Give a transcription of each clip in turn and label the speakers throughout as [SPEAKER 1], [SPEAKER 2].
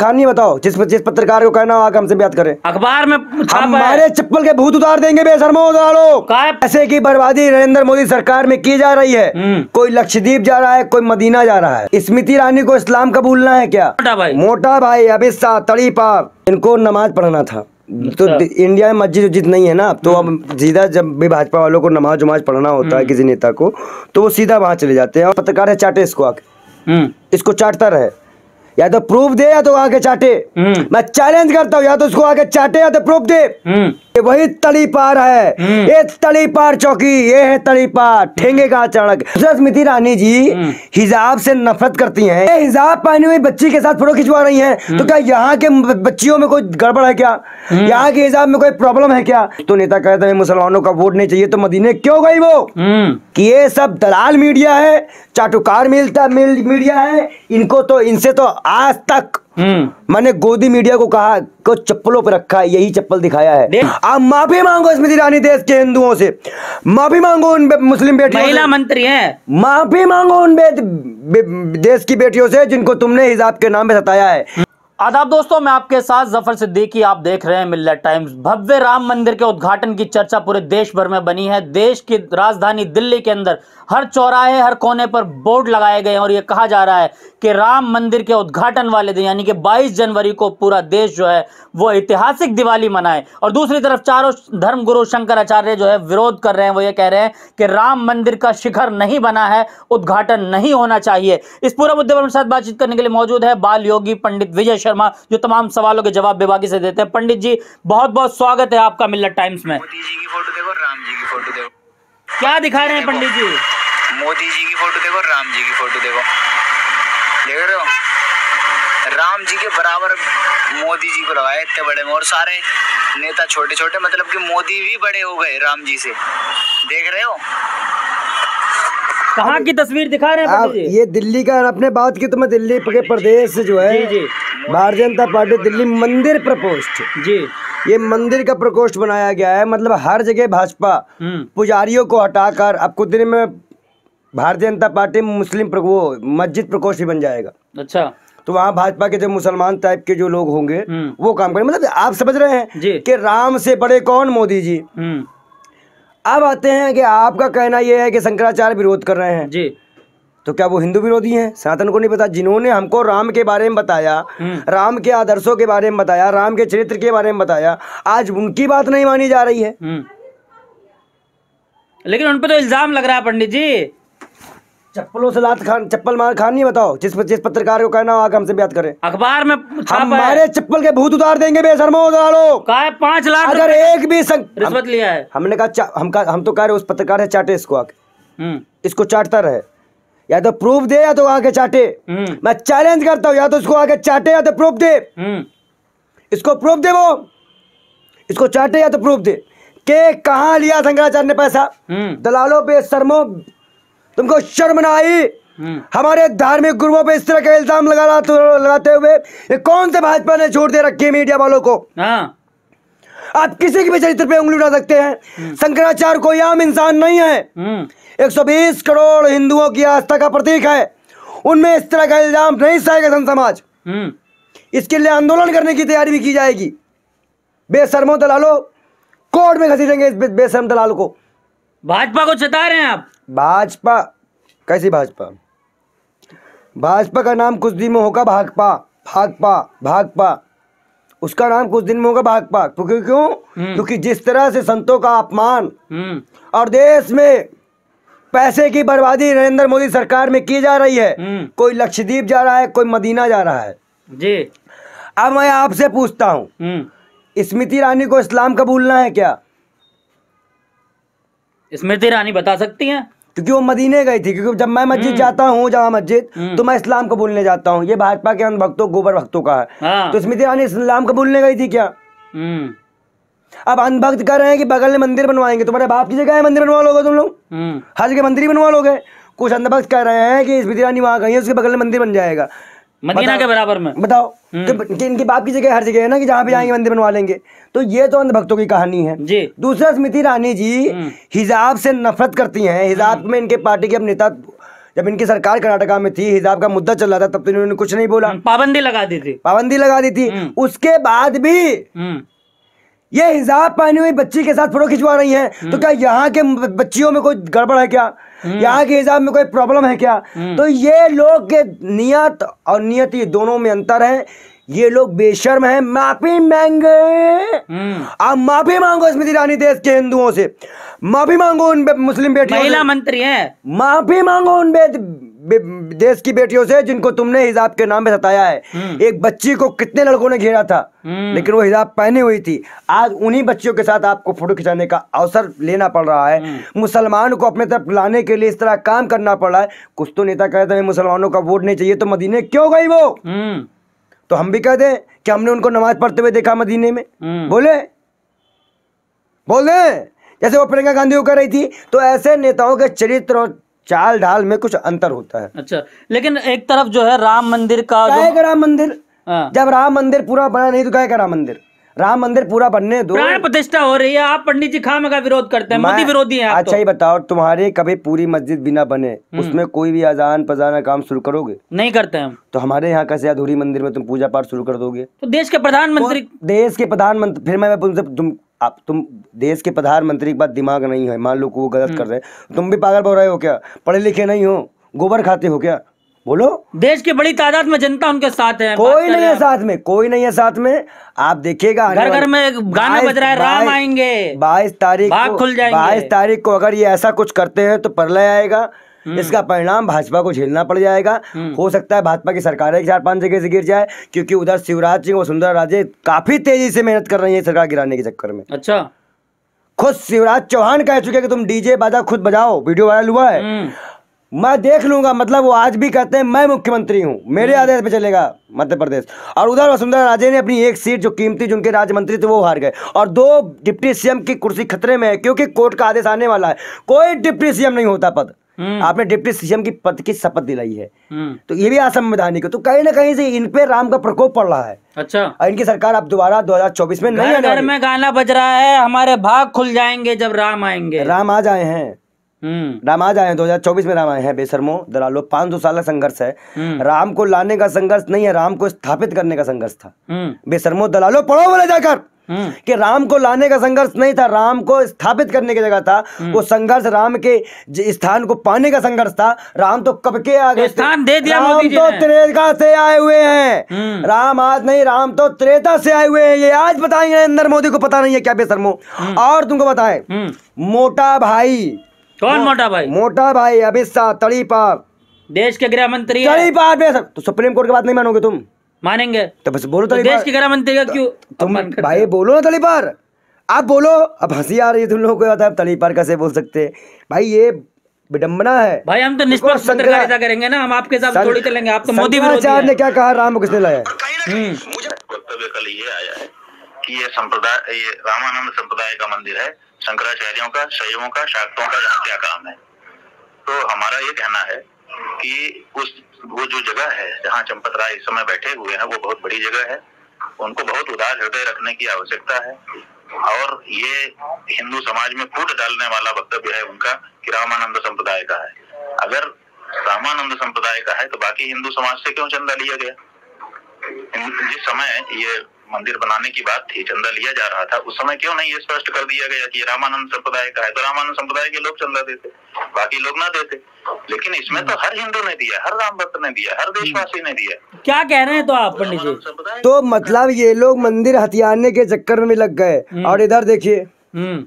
[SPEAKER 1] खान ये बताओ जिस जिस पत्रकार को कहना होगा हमसे बात करें अखबार में हमारे चप्पल के भूत उतार देंगे बेसरमो उतारो पैसे की बर्बादी नरेंद्र मोदी सरकार में की जा रही है हम्म। कोई लक्षद्वीप जा रहा है कोई मदीना जा रहा है स्मृति ईरानी को इस्लाम कबूलना है क्या मोटा भाई मोटा भाई तड़ी पाप इनको नमाज पढ़ना था तो अच्छा। इंडिया में मस्जिद उजिद नहीं है ना तो हम्म। अब सीधा जब भी भाजपा वालों को नमाज उमाज पढ़ना होता है हम्म। किसी नेता को तो वो सीधा वहाँ चले जाते हैं और पत्रकार है चाटे इसको आके इसको चाटता रहे या तो प्रूफ दे या तो आके चाटे हम्म। मैं चैलेंज करता हूँ या तो उसको आके चाटे या तो प्रूफ दे हम्म। ये वही तड़ी पार है हम्म। ये तड़ी पार चौकी ये है तड़ी पार ठेंगे का अचानक स्मृति रानी जी हिजाब से नफरत करती हैं ये हिजाब पहने हुई बच्ची के साथ फोटो खिंचवा रही हैं तो क्या यहाँ के बच्चियों में कोई गड़बड़ है क्या यहाँ के हिजाब में कोई प्रॉब्लम है क्या तो नेता कहते हैं मुसलमानों का वोट नहीं चाहिए तो मदीने क्यों गई वो
[SPEAKER 2] कि
[SPEAKER 1] ये सब दलाल मीडिया है चाटुकार मिलता मीडिया है इनको तो इनसे तो आज तक हम्म। मैंने गोदी मीडिया को कहा को चप्पलों पर रखा है यही चप्पल दिखाया है आप माफी मांगो स्मृति ईरानी देश के हिंदुओं से माफी मांगो उन मुस्लिम बेटियों महिला मंत्री हैं माफी मांगो उन बे, बे, देश की बेटियों से जिनको तुमने हिजाब के नाम पे सताया है
[SPEAKER 2] आदाब दोस्तों मैं आपके साथ जफर सिद्दीकी आप देख रहे हैं मिल्ला टाइम्स भव्य राम मंदिर के उद्घाटन की चर्चा पूरे देश भर में बनी है देश की राजधानी दिल्ली के अंदर हर चौराहे हर कोने पर बोर्ड लगाए गए हैं और ये कहा जा रहा है कि राम मंदिर के उद्घाटन वाले दिन यानी कि 22 जनवरी को पूरा देश जो है वो ऐतिहासिक दिवाली मनाए और दूसरी तरफ चारों धर्म गुरु शंकराचार्य जो है विरोध कर रहे हैं वो ये कह रहे हैं कि राम मंदिर का शिखर नहीं बना है उद्घाटन नहीं होना चाहिए इस पूरे मुद्दे पर साथ बातचीत करने के लिए मौजूद है बाल योगी पंडित विजय शर्मा जो तमाम सवालों के जवाब बेबाकी से देते हैं पंडित जी बहुत बहुत स्वागत है आपका मिल्ल टाइम्स में क्या दिखा रहे हैं पंडित जी मोदी जी की फोटो देखो राम जी की फोटो देखो देख रहे हो राम जी के बराबर मोदी जी को लगाए इतने बड़े में और सारे नेता छोटे छोटे मतलब कि मोदी भी बड़े हो गए राम जी से देख रहे हो
[SPEAKER 1] कहाँ की तस्वीर दिखा रहे हैं आप ये दिल्ली का अपने बात की तो मैं दिल्ली के प्रदेश जो है जी जी भारतीय जनता पार्टी दिल्ली मंदिर प्रकोष्ठ जी ये मंदिर का प्रकोष्ठ बनाया गया है मतलब हर जगह भाजपा हम्म। पुजारियों को हटाकर अब कुछ दिन में भारतीय जनता पार्टी मुस्लिम वो मस्जिद प्रकोष्ठ ही बन जाएगा अच्छा तो वहाँ भाजपा के जो मुसलमान टाइप के जो लोग होंगे हम्म। वो काम करेंगे मतलब आप समझ रहे हैं कि राम से बड़े कौन मोदी जी हम्म। अब आते हैं कि आपका कहना यह है कि शंकराचार्य विरोध कर रहे हैं जी तो क्या वो हिंदू विरोधी हैं सनातन को नहीं पता जिन्होंने हमको राम के बारे में बताया हम्म। राम के आदर्शों के बारे में बताया राम के चरित्र के बारे में बताया आज उनकी बात नहीं मानी जा रही है
[SPEAKER 2] लेकिन उन पर तो इल्जाम लग रहा है पंडित जी
[SPEAKER 1] चप्पलों से लात खान चप्पल मार खानी बताओ जिस जिस पत्रकार को कहना हो आगे हमसे बात करें अखबार में हमारे चप्पल के भूत उतार देंगे बेशर्मो उतारो पांच लाख अगर एक भी संग, हम, लिया है हमने कहा हम का, हम तो कह रहे उस पत्रकार से चाटे इसको आके हम्म। इसको चाटता रहे या तो प्रूफ दे या तो आके चाटे हम्म। मैं चैलेंज करता हूँ या तो इसको आके चाटे या तो प्रूफ दे हम्म। इसको प्रूफ दे वो इसको चाटे या तो प्रूफ दे के कहा लिया शंकराचार्य ने पैसा दलालों पे शर्मो तुमको शर्म ना आई हम्म। हमारे धार्मिक गुरुओं पे इस तरह का इल्जाम लगा तो लगाते हुए ये कौन से भाजपा ने छोड़ दे रखी है मीडिया वालों को हाँ। आप किसी के भी चरित्र पे उंगली उठा सकते हैं हम्म। शंकराचार्य कोई आम इंसान नहीं है 120 हम्म। करोड़ हिंदुओं की आस्था का प्रतीक है उनमें इस तरह का इल्जाम नहीं सहेगा सन समाज इसके लिए आंदोलन करने की तैयारी भी की जाएगी बेसरमो दलालो कोर्ट में घसीटेंगे इस बेसरम दलाल को भाजपा को चता रहे हैं आप भाजपा कैसी भाजपा भाजपा का नाम कुछ दिन में होगा भागपा भागपा भागपा उसका नाम कुछ दिन में होगा भागपा क्योंकि क्यों हम्म। क्योंकि जिस तरह से संतों का अपमान हम्म। और देश में पैसे की बर्बादी नरेंद्र मोदी सरकार में की जा रही है हम्म। कोई लक्षद्वीप जा रहा है कोई मदीना जा रहा है जी अब मैं आपसे पूछता हूँ स्मृति रानी को इस्लाम कबूलना है क्या
[SPEAKER 2] स्मृति रानी बता सकती हैं
[SPEAKER 1] क्योंकि वो मदीने गई थी क्योंकि जब मैं मस्जिद हम्म। जाता हूँ जहाँ मस्जिद हम्म। तो मैं इस्लाम को बोलने जाता हूँ ये भाजपा के अंधभक्तों गोबर भक्तों का है हाँ। तो स्मृति ईरानी इस्लाम को बोलने गई थी क्या हम्म। अब अनभक्त कह रहे हैं कि बगल में मंदिर बनवाएंगे तुम्हारे बाप की जगह है मंदिर बनवा लोगे तुम लोग हज के मंदिर ही बनवा लोगे कुछ अंधभक्त कह रहे हैं कि स्मृति ईरानी वहाँ गई है उसके बगल में मंदिर बन जाएगा मदीना के बराबर में बताओ हम्म। कि इनके बाप की जगह हर जगह है ना कि जहाँ भी जाएंगे मंदिर बनवा लेंगे तो ये तो अंधभक्तों की कहानी है जी दूसरा स्मृति रानी जी हम्म। हिजाब से नफरत करती हैं हिजाब हम्म। में इनके पार्टी के अब नेता जब इनकी सरकार कर्नाटका में थी हिजाब का मुद्दा चल रहा था तब तो इन्होंने कुछ नहीं बोला पाबंदी लगा दी थी पाबंदी लगा दी थी उसके बाद भी ये हिजाब पहनी हुई बच्ची के साथ फोटो खिंचवा रही है तो क्या यहाँ के बच्चियों में कोई गड़बड़ है क्या हम्म। यहाँ के हिसाब में कोई प्रॉब्लम है क्या हम्म। तो ये लोग के नियत और नियति दोनों में अंतर है ये लोग बेशर्म हैं माफी मांगे हम्म। आप माफी मांगो स्मृति रानी देश के हिंदुओं से माफी मांगो उन मुस्लिम बेटियों महिला मंत्री हैं माफी मांगो उन बेट देश की बेटियों से जिनको तुमने हिजाब के नाम पे सताया है हम्म। एक बच्ची को कितने लड़कों ने घेरा था हम्म। लेकिन वो हिजाब पहनी हुई थी आज उन्हीं बच्चियों के साथ आपको फोटो खिंचाने का अवसर लेना पड़ रहा है हम्म। मुसलमान को अपने तरफ लाने के लिए इस तरह काम करना पड़ रहा है कुछ तो नेता कहते हैं मुसलमानों का वोट नहीं चाहिए तो मदीने क्यों गई वो तो हम भी कहते हैं कि हमने उनको नमाज पढ़ते हुए देखा मदीने में बोले बोले जैसे वो प्रियंका गांधी को कह रही थी तो ऐसे नेताओं के चरित्र और चाल ढाल में कुछ अंतर होता है अच्छा
[SPEAKER 2] लेकिन एक तरफ जो है राम मंदिर का गाय
[SPEAKER 1] का राम मंदिर हाँ। जब राम मंदिर पूरा बना नहीं तो गाय का राम मंदिर राम मंदिर पूरा बनने दो प्राण
[SPEAKER 2] प्रतिष्ठा हो रही है आप पंडित जी खाम का विरोध करते हैं मोदी विरोधी हैं
[SPEAKER 1] अच्छा ही तो। बताओ तुम्हारे कभी पूरी मस्जिद बिना बने हम्म। उसमें कोई भी अजान पजाना काम शुरू करोगे नहीं करते हम तो हमारे यहाँ कैसे अधूरी मंदिर में तुम पूजा पाठ शुरू कर दोगे
[SPEAKER 2] तो देश के प्रधानमंत्री
[SPEAKER 1] देश के प्रधानमंत्री फिर मैं तुमसे तुम आप तुम देश के प्रधानमंत्री के पास दिमाग नहीं है मान लो को वो गलत कर हम्म। रहे हैं तो तुम भी पागल हो रहे हो क्या पढ़े लिखे नहीं हो गोबर खाते हो क्या बोलो
[SPEAKER 2] देश की बड़ी तादाद में जनता उनके साथ है कोई नहीं है
[SPEAKER 1] साथ में कोई नहीं है साथ में आप देखिएगा घर घर में गाना बज रहा है राम आएंगे बाईस तारीख खुल बाईस तारीख को अगर ये ऐसा कुछ करते हैं तो प्रलय आएगा हम्म। इसका परिणाम भाजपा को झेलना पड़ जाएगा हम्म। हो सकता है भाजपा की सरकार एक चार पांच जगह से गिर जाए क्योंकि उधर शिवराज सिंह और सुंदर राजे काफी तेजी से मेहनत कर रही है सरकार गिराने के चक्कर में अच्छा खुद शिवराज चौहान कह चुके कि तुम डीजे बाजा खुद बजाओ वीडियो वायरल हुआ है हम्म। मैं देख लूंगा मतलब वो आज भी कहते हैं मैं मुख्यमंत्री हूँ मेरे आदेश पे चलेगा मध्य प्रदेश और उधर वसुंधरा राजे ने अपनी एक सीट जो कीमती जो उनके राज्य मंत्री थे वो हार गए और दो डिप्टी सीएम की कुर्सी खतरे में है क्योंकि कोर्ट का आदेश आने वाला है कोई डिप्टी सीएम नहीं होता पद हम्म। आपने डिप्टी सीएम की पद की शपथ दिलाई है हम्म। तो ये भी असंवैधानिक है तो कहीं ना कहीं से इन पे राम का प्रकोप पड़ रहा है अच्छा इनकी सरकार अब दोबारा 2024 में नहीं घर
[SPEAKER 2] में गाना बज रहा है हमारे भाग खुल जाएंगे जब राम आएंगे राम
[SPEAKER 1] आ जाए हैं हम्म। रामायण आए दो हजार चौबीस में राम आए हैं बेसरमो दलालो पांच सौ साल का संघर्ष है हम्म। राम को लाने का संघर्ष नहीं है राम को स्थापित करने का संघर्ष था हम्म। बेसरमो दलालो पढ़ो बोले जाकर कि राम को लाने का संघर्ष नहीं था राम को स्थापित करने की जगह था वो संघर्ष राम के स्थान को पाने का संघर्ष था राम तो कब के आ गए स्थान दे दिया राम तो त्रेता से आए हुए हैं राम आज नहीं राम तो त्रेता से आए हुए हैं ये आज बताएंगे नरेंद्र मोदी को पता नहीं है क्या बेसरमो और तुमको बताए मोटा भाई कौन मोटा भाई मोटा भाई अमित शाह तड़ीपार देश के गृह मंत्री तड़ीपार में तो सुप्रीम कोर्ट की बात नहीं मानोगे तुम मानेंगे तो बस बोलो तो देश के गृह मंत्री का तो क्यों तुम भाई बोलो ना तड़ीपार आप बोलो अब हंसी आ रही है तुम लोगों को आप तड़ीपार कैसे बोल सकते भाई ये विडम्बना है
[SPEAKER 2] भाई हम तो निष्पक्ष पत्रकारिता करेंगे ना हम आपके साथ थोड़ी चलेंगे आप तो मोदी विरोधी ने
[SPEAKER 1] क्या कहा राम कृष्ण लाया हम्म। मुझे
[SPEAKER 2] वक्तव्य कल ये आया है कि ये संप्रदाय ये रामानंद संप्रदाय का मंदिर है शंकराचार्यों का शैवों का शाक्तों का यहाँ क्या काम है तो हमारा ये कहना है कि उस वो जो जगह है जहाँ चंपत राय इस समय बैठे हुए हैं वो बहुत बड़ी जगह है उनको बहुत उदार हृदय रखने की आवश्यकता है और ये हिंदू समाज में फूट डालने वाला वक्तव्य है उनका कि रामानंद संप्रदाय का है अगर रामानंद संप्रदाय का है तो बाकी हिंदू समाज से क्यों चंदा लिया गया जिस समय ये मंदिर बनाने की बात थी चंदा लिया जा रहा था उस समय क्यों नहीं ये स्पष्ट कर दिया गया कि रामानंद संप्रदाय का है तो रामानंद संप्रदाय के लोग चंदा देते बाकी लोग ना देते लेकिन इसमें तो हर हिंदू ने दिया हर राम भक्त ने दिया हर देशवासी ने दिया क्या कह रहे हैं तो आप पंडित जी
[SPEAKER 1] तो मतलब ये लोग मंदिर हथियारने के चक्कर में लग गए हम्म। और इधर देखिए हम्म।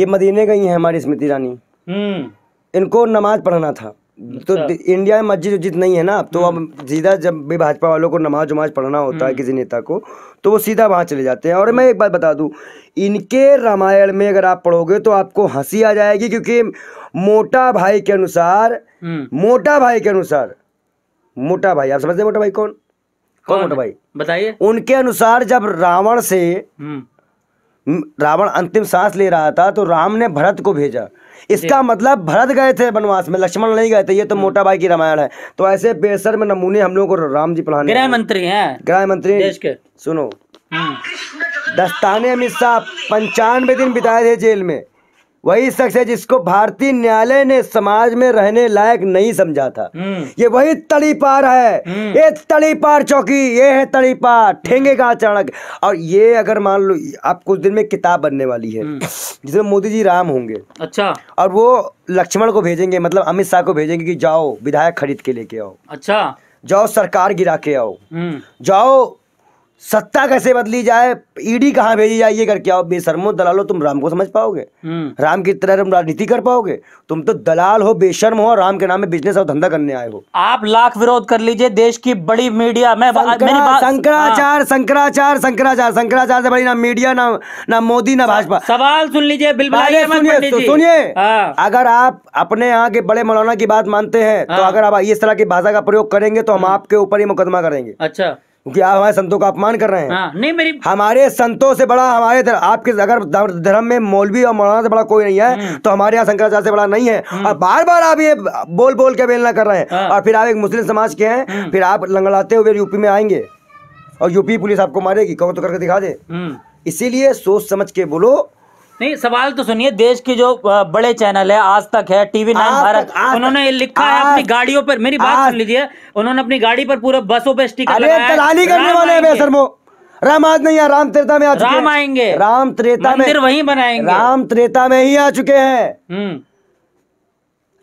[SPEAKER 1] ये मदीने गई है हमारी स्मृति रानी हम्म। इनको नमाज पढ़ना था तो अच्छा। इंडिया में मस्जिद उजिद नहीं है ना तो अब हम्म। सीधा जब भी भाजपा वालों को नमाज उमाज पढ़ना होता है हम्म। किसी नेता को तो वो सीधा वहाँ चले जाते हैं और मैं एक बात बता दूँ इनके रामायण में अगर आप पढ़ोगे तो आपको हंसी आ जाएगी क्योंकि मोटा भाई के अनुसार हम्म। मोटा भाई के अनुसार मोटा भाई आप समझते हैं मोटा भाई कौन कौन मोटा भाई बताइए उनके अनुसार जब रावण से रावण अंतिम सांस ले रहा था तो राम ने भरत को भेजा इसका मतलब भरत गए थे वनवास में लक्ष्मण नहीं गए थे ये तो हम्म। मोटा भाई की रामायण है तो ऐसे बेसर में नमूने हम लोग को राम जी पढ़ाने गृह मंत्री है गृह मंत्री सुनो हम्म। दस्ताने अमित शाह पंचानवे दिन बिताए थे जेल में वही शख्स है जिसको भारतीय न्यायालय ने समाज में रहने लायक नहीं समझा था हम्म। ये वही पार है हम्म। ये पार चौकी ये है पार ठेंगे का चाणक और ये अगर मान लो आप कुछ दिन में किताब बनने वाली है हम्म। जिसमें मोदी जी राम होंगे अच्छा और वो लक्ष्मण को भेजेंगे मतलब अमित शाह को भेजेंगे कि जाओ विधायक खरीद के लेके आओ अच्छा जाओ सरकार गिरा के आओ जाओ सत्ता कैसे बदली जाए ईडी e कहाँ भेजी जाए ये करके आओ बेशर्मो दलालो तुम राम को समझ पाओगे हम्म। राम की तरह तुम राजनीति कर पाओगे तुम तो दलाल हो बेशर्म हो राम के नाम में बिजनेस और धंधा करने आए हो आप लाख विरोध कर लीजिए देश की बड़ी
[SPEAKER 2] मीडिया मैं शंकराचार
[SPEAKER 1] शंकराचार हाँ। शंकराचार शंकराचार्य से बड़ी ना मीडिया ना ना मोदी ना भाजपा सवाल सुन लीजिए सुनिए हाँ। अगर आप अपने यहाँ के बड़े मौलाना की बात मानते हैं तो हाँ। अगर आप इस तरह की भाषा का प्रयोग करेंगे तो हम हम्म। आपके ऊपर ही मुकदमा करेंगे अच्छा क्योंकि आप हमारे संतों का अपमान कर रहे हैं आ, हाँ, नहीं मेरी हमारे संतों से बड़ा हमारे दर, आपके अगर धर्म में मौलवी और मौलाना से बड़ा कोई नहीं है हम्म। तो हमारे यहाँ शंकराचार्य से बड़ा नहीं है हम्म। और बार बार आप ये बोल बोल के बेलना कर रहे हैं हाँ। और फिर आप एक मुस्लिम समाज के हैं हम्म। फिर आप लंगड़ाते हुए यूपी में आएंगे और यूपी पुलिस आपको मारेगी कहो तो करके दिखा दे इसीलिए सोच समझ के बोलो
[SPEAKER 2] नहीं सवाल तो सुनिए देश के जो बड़े चैनल है आज तक है टीवी नाइन भारत उन्होंने लिखा है अपनी गाड़ियों पर मेरी बात सुन लीजिए उन्होंने अपनी गाड़ी पर पूरे बसों पर स्टिकर लगाया
[SPEAKER 1] राम आज नहीं है राम त्रेता में आ चुके राम आएंगे राम त्रेता में वही बनाएंगे राम त्रेता में ही आ चुके हैं हम्म।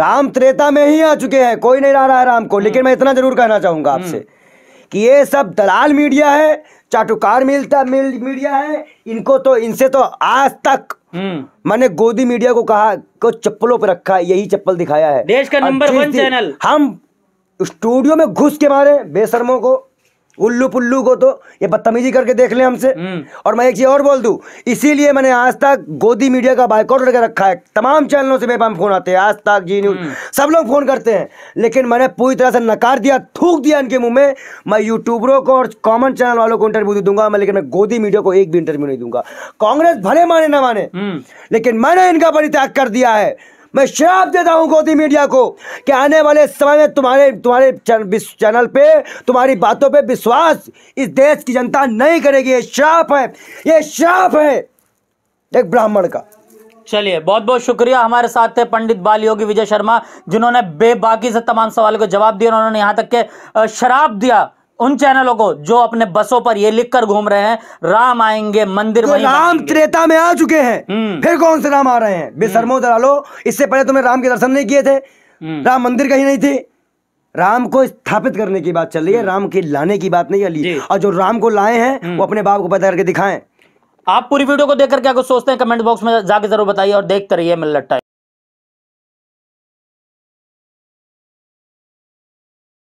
[SPEAKER 1] राम त्रेता में ही आ चुके हैं कोई नहीं ला रहा है राम को लेकिन हम्म। मैं इतना जरूर कहना चाहूंगा हम्म। आपसे कि ये सब दलाल मीडिया है चाटुकार मिलता मिल, मीडिया है इनको तो इनसे तो आज तक हम्म। मैंने गोदी मीडिया को कहा को चप्पलों पर रखा यही चप्पल दिखाया है देश का नंबर वन चैनल हम स्टूडियो में घुस के मारे बेसरमों को उल्लू पुल्लू को तो ये बदतमीजी करके देख ले हमसे हम्म। और मैं एक चीज और बोल दू इसीलिए मैंने आज तक गोदी मीडिया का बाइकआउट करके रखा है तमाम चैनलों से मेरे पास फोन आते हैं आज तक जी न्यूज हम्म। सब लोग फोन करते हैं लेकिन मैंने पूरी तरह से नकार दिया थूक दिया इनके मुंह में मैं यूट्यूबरों को और कॉमन चैनल वालों को इंटरव्यू दूंगा मैं लेकिन मैं गोदी मीडिया को एक भी इंटरव्यू नहीं दूंगा कांग्रेस भले माने ना माने हम्म। लेकिन मैंने इनका परित्याग कर दिया है मैं श्राप देता हूँ गोदी मीडिया को कि आने वाले समय में तुम्हारे तुम्हारे चैनल पे तुम्हारी बातों पे विश्वास इस देश की जनता नहीं करेगी ये श्राप है ये श्राप है एक ब्राह्मण का
[SPEAKER 2] चलिए बहुत बहुत शुक्रिया हमारे साथ थे पंडित बाल योगी विजय शर्मा जिन्होंने बेबाकी से तमाम सवालों को जवाब दिया उन्होंने यहाँ तक के शराब दिया उन चैनलों को जो अपने बसों पर ये लिखकर घूम रहे हैं राम आएंगे मंदिर तो राम
[SPEAKER 1] त्रेता में आ चुके हैं हम्म। फिर कौन से राम आ रहे हैं बेसरमो हम्म। दलालो इससे पहले तुमने राम के दर्शन नहीं किए थे हम्म। राम मंदिर कहीं नहीं थे राम को स्थापित करने की बात चल रही है राम के लाने की बात नहीं चली और जो राम को लाए हैं वो अपने बाप को पता करके दिखाएं
[SPEAKER 2] आप पूरी वीडियो को देखकर क्या कुछ सोचते हैं कमेंट बॉक्स में जाके जरूर बताइए
[SPEAKER 1] और देखते रहिए मिल लट्टा